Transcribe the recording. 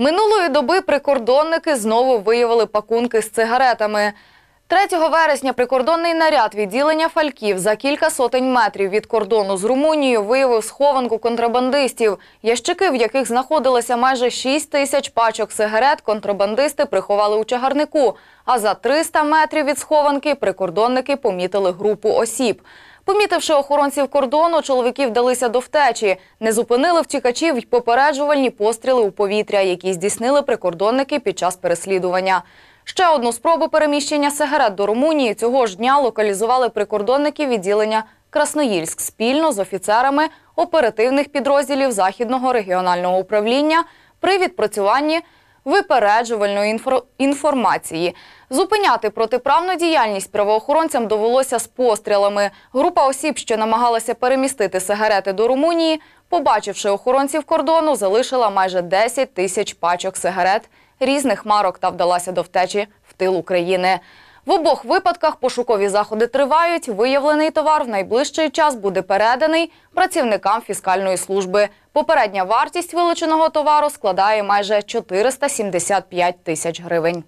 Минулої доби прикордонники знову виявили пакунки з цигаретами. 3 вересня прикордонний наряд відділення фальків за кілька сотень метрів від кордону з Румунією виявив схованку контрабандистів, ящики, в яких знаходилося майже 6 тисяч пачок сигарет, контрабандисти приховали у чагарнику. А за 300 метрів від схованки прикордонники помітили групу осіб. Помітивши охоронців кордону, чоловіки вдалися до втечі, не зупинили втікачів й попереджувальні постріли у повітря, які здійснили прикордонники під час переслідування. Ще одну спробу переміщення сигарет до Румунії цього ж дня локалізували прикордонники відділення Красноїльськ спільно з офіцерами оперативних підрозділів західного регіонального управління при відпрацюванні випереджувальної інфор... інформації. Зупиняти протиправну діяльність правоохоронцям довелося з пострілами. Група осіб, що намагалася перемістити сигарети до Румунії, побачивши охоронців кордону, залишила майже 10 тисяч пачок сигарет різних марок та вдалася до втечі в тил України. В обох випадках пошукові заходи тривають. Виявлений товар в найближчий час буде переданий працівникам фіскальної служби. Попередня вартість вилученого товару складає майже 475 тисяч гривень.